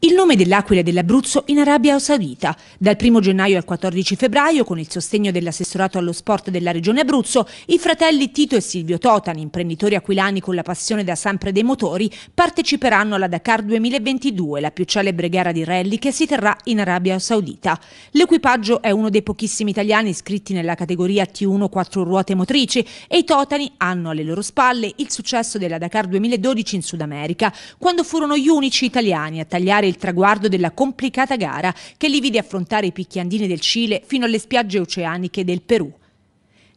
Il nome dell'Aquila e dell'Abruzzo in Arabia Saudita. Dal 1 gennaio al 14 febbraio, con il sostegno dell'assessorato allo sport della Regione Abruzzo, i fratelli Tito e Silvio Totani, imprenditori aquilani con la passione da sempre dei motori, parteciperanno alla Dakar 2022, la più celebre gara di rally che si terrà in Arabia Saudita. L'equipaggio è uno dei pochissimi italiani iscritti nella categoria T1 4 ruote motrici e i Totani hanno alle loro spalle il successo della Dakar 2012 in Sud America, quando furono gli unici italiani a tagliare superare il traguardo della complicata gara che li vide affrontare i picchiandini del Cile fino alle spiagge oceaniche del Perù.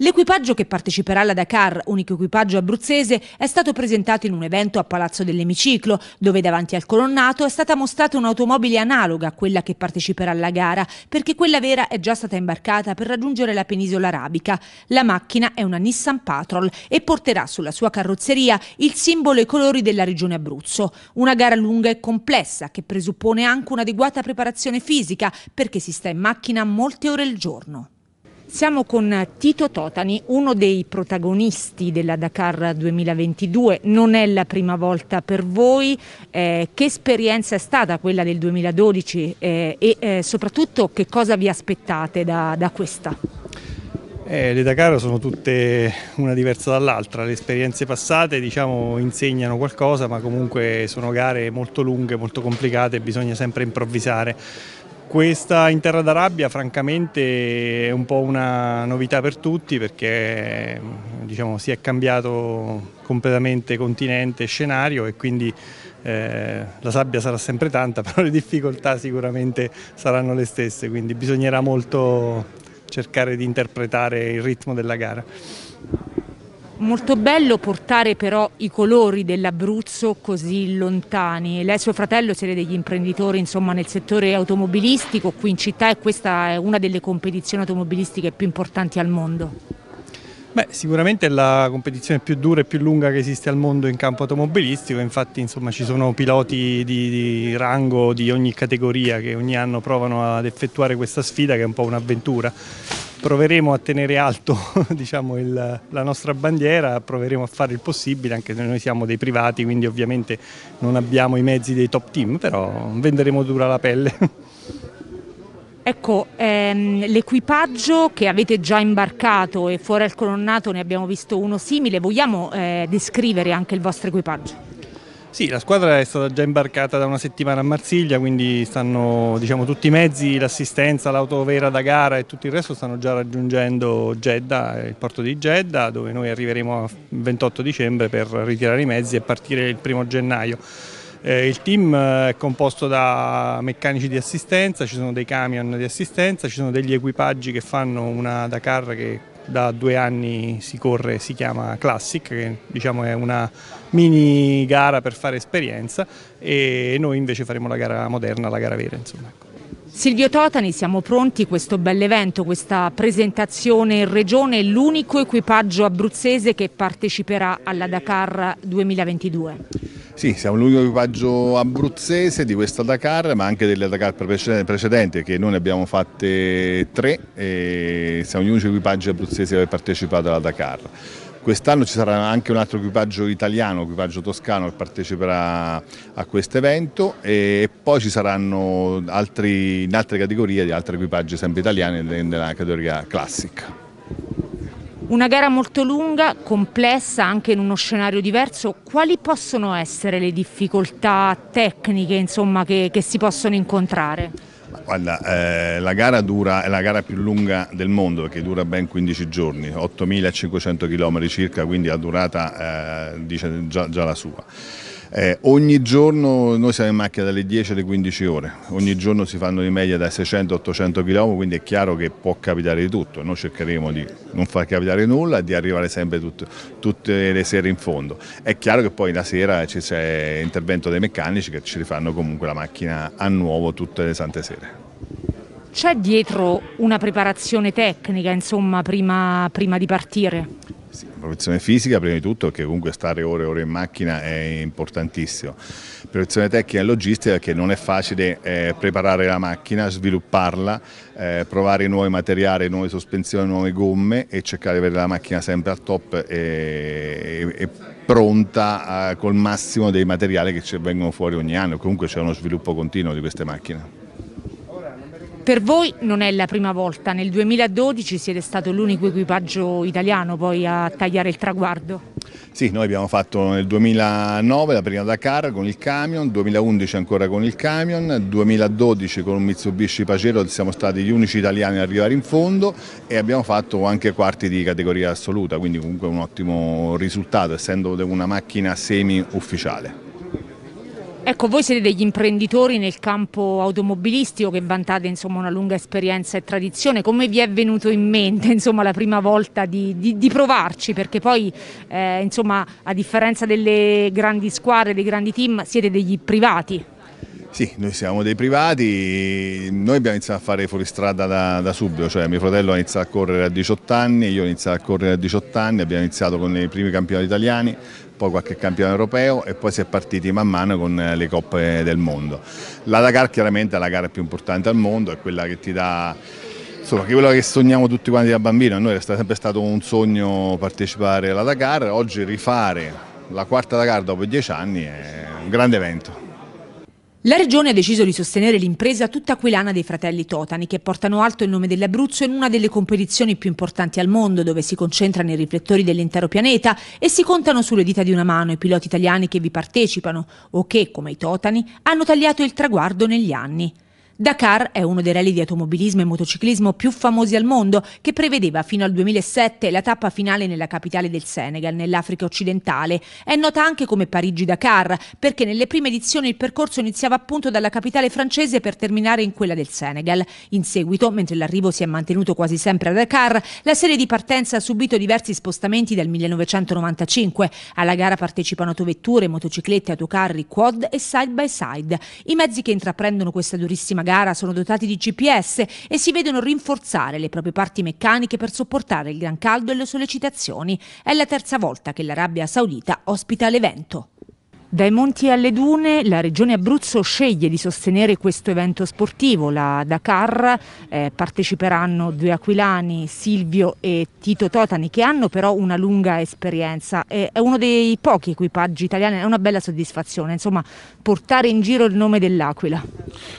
L'equipaggio che parteciperà alla Dakar, unico equipaggio abruzzese, è stato presentato in un evento a Palazzo dell'Emiciclo, dove davanti al colonnato è stata mostrata un'automobile analoga a quella che parteciperà alla gara, perché quella vera è già stata imbarcata per raggiungere la penisola arabica. La macchina è una Nissan Patrol e porterà sulla sua carrozzeria il simbolo e i colori della regione Abruzzo. Una gara lunga e complessa che presuppone anche un'adeguata preparazione fisica, perché si sta in macchina molte ore al giorno. Siamo con Tito Totani, uno dei protagonisti della Dakar 2022. Non è la prima volta per voi. Eh, che esperienza è stata quella del 2012 eh, e eh, soprattutto che cosa vi aspettate da, da questa? Eh, le Dakar sono tutte una diversa dall'altra, le esperienze passate diciamo, insegnano qualcosa ma comunque sono gare molto lunghe, molto complicate e bisogna sempre improvvisare questa in Terra d'Arabia francamente è un po' una novità per tutti perché diciamo, si è cambiato completamente continente e scenario e quindi eh, la sabbia sarà sempre tanta, però le difficoltà sicuramente saranno le stesse, quindi bisognerà molto cercare di interpretare il ritmo della gara. Molto bello portare però i colori dell'Abruzzo così lontani. Lei e suo fratello siete degli imprenditori insomma, nel settore automobilistico qui in città e questa è una delle competizioni automobilistiche più importanti al mondo. Beh, sicuramente è la competizione più dura e più lunga che esiste al mondo in campo automobilistico, infatti insomma, ci sono piloti di, di, rango di ogni categoria che ogni anno provano ad effettuare questa sfida che è un po' un'avventura proveremo a tenere alto diciamo, il, la nostra bandiera, proveremo a fare il possibile, anche se noi siamo dei privati, quindi ovviamente non abbiamo i mezzi dei top team, però venderemo dura la pelle. Ecco, ehm, l'equipaggio che avete già imbarcato e fuori al colonnato ne abbiamo visto uno simile, vogliamo eh, descrivere anche il vostro equipaggio? Sì, la squadra è stata già imbarcata da una settimana a Marsiglia, quindi stanno diciamo, tutti i mezzi, l'assistenza, l'auto vera da gara e tutto il resto stanno già raggiungendo Jeddah, il porto di Jeddah, dove noi arriveremo il 28 dicembre per ritirare i mezzi e partire il primo gennaio. Eh, il team eh, è composto da meccanici di assistenza, ci sono dei camion di assistenza, ci sono degli equipaggi che fanno una Dakar che da due anni si corre, si chiama Classic, che diciamo è una mini gara per fare esperienza e noi invece faremo la gara moderna, la gara vera. Insomma. Ecco. Silvio Totani, siamo pronti, questo bell'evento, questa presentazione in regione, l'unico equipaggio abruzzese che parteciperà alla Dakar 2022. Sì, siamo l'unico equipaggio abruzzese di questa Dakar, ma anche delle Dakar precedenti, che noi ne abbiamo fatte tre e siamo gli unici equipaggi abruzzesi ad aver partecipato alla Dakar. Quest'anno ci sarà anche un altro equipaggio italiano, un equipaggio toscano che parteciperà a questo evento e poi ci saranno altri, in altre categorie di altri equipaggi sempre italiani nella categoria classica. Una gara molto lunga, complessa, anche in uno scenario diverso. Quali possono essere le difficoltà tecniche insomma, che, che si possono incontrare? Guarda, eh, la gara dura, è la gara più lunga del mondo perché dura ben 15 giorni, 8.500 km circa, quindi la durata eh, dice già, già la sua. Eh, ogni giorno noi siamo in macchina dalle 10 alle 15 ore, ogni giorno si fanno di media da 600-800 km, quindi è chiaro che può capitare di tutto, noi cercheremo di non far capitare nulla e di arrivare sempre tut, tutte le sere in fondo. È chiaro che poi la sera c'è intervento dei meccanici che ci rifanno comunque la macchina a nuovo tutte le sante sere. C'è dietro una preparazione tecnica, insomma, prima, prima di partire? Sì, protezione fisica prima di tutto perché comunque stare ore e ore in macchina è importantissimo. Protezione tecnica e logistica perché non è facile eh, preparare la macchina, svilupparla, eh, provare nuovi materiali, nuove sospensioni, nuove gomme e cercare di avere la macchina sempre al top e, e, e pronta a, eh, col massimo dei materiali che ci vengono fuori ogni anno. Comunque c'è uno sviluppo continuo di queste macchine. Per voi non è la prima volta, nel 2012 siete stato l'unico equipaggio italiano poi a tagliare il traguardo. Sì, noi abbiamo fatto nel 2009 la prima Dakar con il camion, 2011 ancora con il camion, 2012 con un Mitsubishi Pacero siamo stati gli unici italiani ad arrivare in fondo e abbiamo fatto anche quarti di categoria assoluta, quindi comunque un ottimo risultato essendo una macchina semi ufficiale. Ecco, voi siete degli imprenditori nel campo automobilistico che vantate insomma, una lunga esperienza e tradizione. Come vi è venuto in mente insomma, la prima volta di, di, di provarci? Perché poi, eh, insomma, a differenza delle grandi squadre, dei grandi team, siete degli privati. Sì, noi siamo dei privati, noi abbiamo iniziato a fare fuoristrada da, da subito, cioè mio fratello ha iniziato a correre a 18 anni, io ho iniziato a correre a 18 anni, abbiamo iniziato con i primi campionati italiani, poi qualche campione europeo e poi si è partiti man mano con eh, le coppe del mondo. La Dakar chiaramente è la gara più importante al mondo, è quella che ti dà insomma quello che sogniamo tutti quanti da bambino, a noi è sempre stato un sogno partecipare alla Dakar, oggi rifare la quarta Dakar dopo dieci anni è un grande evento. La Regione ha deciso di sostenere l'impresa tutta aquilana dei fratelli Totani, che portano alto il nome dell'Abruzzo in una delle competizioni più importanti al mondo, dove si concentrano i riflettori dell'intero pianeta e si contano sulle dita di una mano i piloti italiani che vi partecipano o che, come i Totani, hanno tagliato il traguardo negli anni. Dakar è uno dei rally di automobilismo e motociclismo più famosi al mondo, che prevedeva fino al 2007 la tappa finale nella capitale del Senegal, nell'Africa occidentale. È nota anche come Parigi-Dakar, perché nelle prime edizioni il percorso iniziava appunto dalla capitale francese per terminare in quella del Senegal. In seguito, mentre l'arrivo si è mantenuto quasi sempre a Dakar, la serie di partenza ha subito diversi spostamenti dal 1995. Alla gara partecipano autovetture, motociclette, autocarri, quad e side by side. I mezzi che intraprendono questa durissima gara sono dotati di GPS e si vedono rinforzare le proprie parti meccaniche per sopportare il gran caldo e le sollecitazioni. È la terza volta che l'Arabia Saudita ospita l'evento. Dai monti alle dune la Regione Abruzzo sceglie di sostenere questo evento sportivo, la Dakar, eh, parteciperanno due aquilani Silvio e Tito Totani che hanno però una lunga esperienza, eh, è uno dei pochi equipaggi italiani, è una bella soddisfazione, insomma portare in giro il nome dell'Aquila.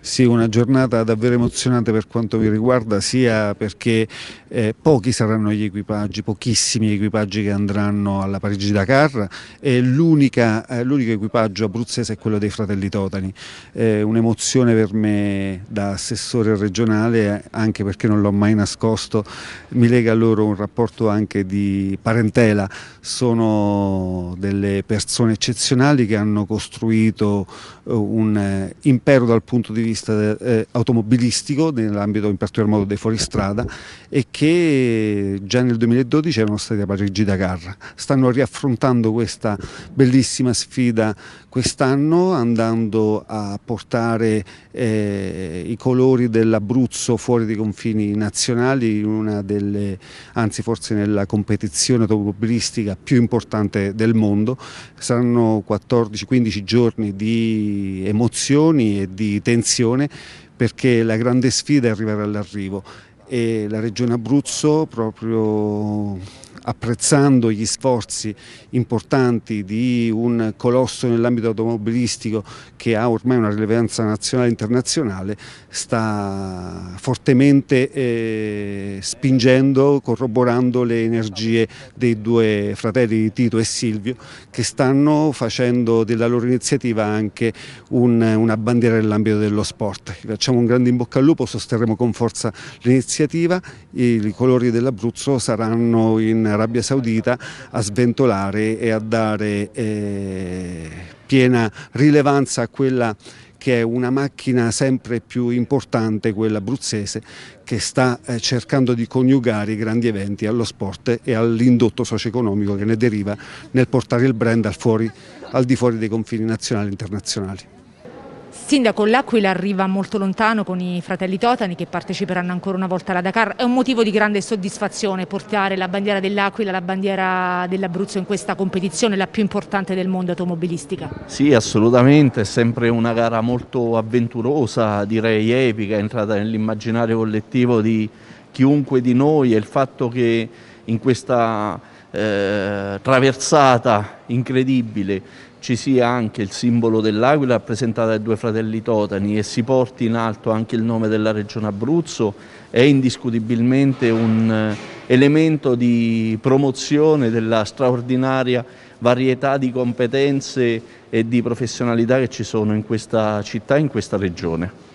Sì, una giornata davvero emozionante per quanto mi riguarda, sia perché eh, pochi saranno gli equipaggi, pochissimi equipaggi che andranno alla Parigi-Dakar e eh, l'unico equipaggio abruzzese è quello dei fratelli Totani, eh, un'emozione per me da assessore regionale anche perché non l'ho mai nascosto, mi lega a loro un rapporto anche di parentela, sono delle persone eccezionali che hanno costruito eh, un impero dal punto di vista automobilistico nell'ambito in particolar modo dei fuoristrada e che che già nel 2012 erano stati a Parigi-Dakar. Stanno riaffrontando questa bellissima sfida quest'anno andando a portare eh, i colori dell'Abruzzo fuori dai confini nazionali in una delle, anzi forse nella competizione automobilistica più importante del mondo. Saranno 14-15 giorni di emozioni e di tensione perché la grande sfida è arrivare all'arrivo e la Regione Abruzzo proprio apprezzando gli sforzi importanti di un colosso nell'ambito automobilistico che ha ormai una rilevanza nazionale e internazionale, sta fortemente eh, spingendo, corroborando le energie dei due fratelli Tito e Silvio che stanno facendo della loro iniziativa anche un, una bandiera nell'ambito dello sport. Facciamo un grande in bocca al lupo, sosterremo con forza l'iniziativa, i, i colori dell'Abruzzo saranno in Arabia Saudita a sventolare e a dare eh, piena rilevanza a quella che è una macchina sempre più importante, quella abruzzese, che sta eh, cercando di coniugare i grandi eventi allo sport e all'indotto socio-economico che ne deriva nel portare il brand al, fuori, al di fuori dei confini nazionali e internazionali. Sindaco, l'Aquila arriva molto lontano con i fratelli Totani che parteciperanno ancora una volta alla Dakar. È un motivo di grande soddisfazione portare la bandiera dell'Aquila, la bandiera dell'Abruzzo in questa competizione, la più importante del mondo automobilistica. Sì, assolutamente, è sempre una gara molto avventurosa, direi epica, è entrata nell'immaginario collettivo di chiunque di noi e il fatto che in questa eh, traversata incredibile ci sia anche il simbolo dell'aquila rappresentato dai due fratelli totani e si porti in alto anche il nome della regione Abruzzo è indiscutibilmente un eh, elemento di promozione della straordinaria varietà di competenze e di professionalità che ci sono in questa città e in questa regione.